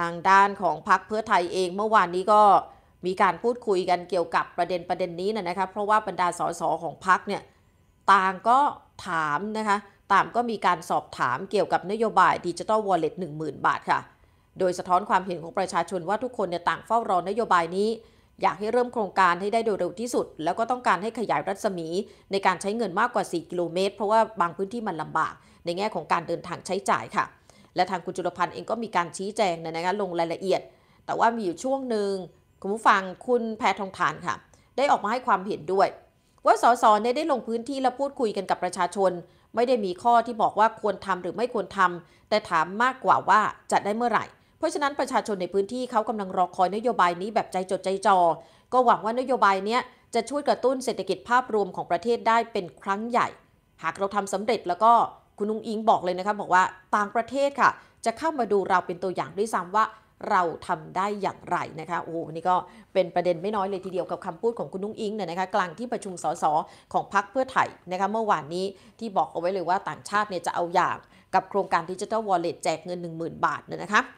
ทางด้านของพรรคเพื่อไทยเองเมื่อวานนี้ก็มีการพูดคุยกันเกี่ยวกับประเด็นประเด็นนี้นะครับเพราะว่าบรรดาสสของพรรคเนี่ยต่างก็ถามนะคะตามก็มีการสอบถามเกี่ยวกับนโยบายดิจิทัลวอลเล็ตหนึ่งหมื่นบาทค่ะโดยสะท้อนความเห็นของประชาชนว่าทุกคนเนี่ยต่างเฝ้ารอนโยบายนี้ อยากให้เริ่มโครงการให้ได้โดยเร็วที่สุด แล้วก็ต้องการให้ขยายรัศมีในการใช้เงินมากกว่า4กิโลเมตร เพราะว่าบางพื้นที่มันลำบาก ในแง่ของการเดินทางใช้จ่ายค่ะและทางคุณจุลพันธ์เองก็มีการชี้แจงนะคะลงรายละเอียด แต่ว่ามีอยู่ช่วงหนึ่งคุณผู้ฟังคุณแพทองทานค่ะ ได้ออกมาให้ความเห็นด้วย ว่าสสเนี่ยได้ลงพื้นที่และพูดคุยกันกับประชาชน ไม่ได้มีข้อที่บอกว่าควรทำหรือไม่ควรทำ แต่ถามมากกว่าว่าจะได้เมื่อไหร่ เพราะฉะนั้นประชาชนในพื้นที่เขากำลังรอคอยนโยบายนี้แบบใจจดใจจ่อก็หวังว่านโยบายเนี้ยจะช่วยกระตุ้นเศรษฐกิจภาพรวมของประเทศได้เป็นครั้งใหญ่ หากเราทำสำเร็จแล้วก็คุณนุ้งอิงบอกเลยนะคะบบอกว่าต่างประเทศค่ะ จะเข้ามาดูเราเป็นตัวอย่างด้วยซ้ำว่าเราทำได้อย่างไรนะคะโอ้โหนี่ก็เป็นประเด็นไม่น้อยเลยทีเดียวกับคำพูดของคุณนุ้งอิงเนี่ยนะคะกลางที่ประชุมสสของพรรคเพื่อไทยนะคะเมื่อวานนี้ที่บอกเอาไว้เลยว่าต่างชาติเนี่ยจะเอาอย่างกับโครงการดิจิทัลวอลเล็ตแจกเงิน 10,000 บาทเนี่ยนะคะ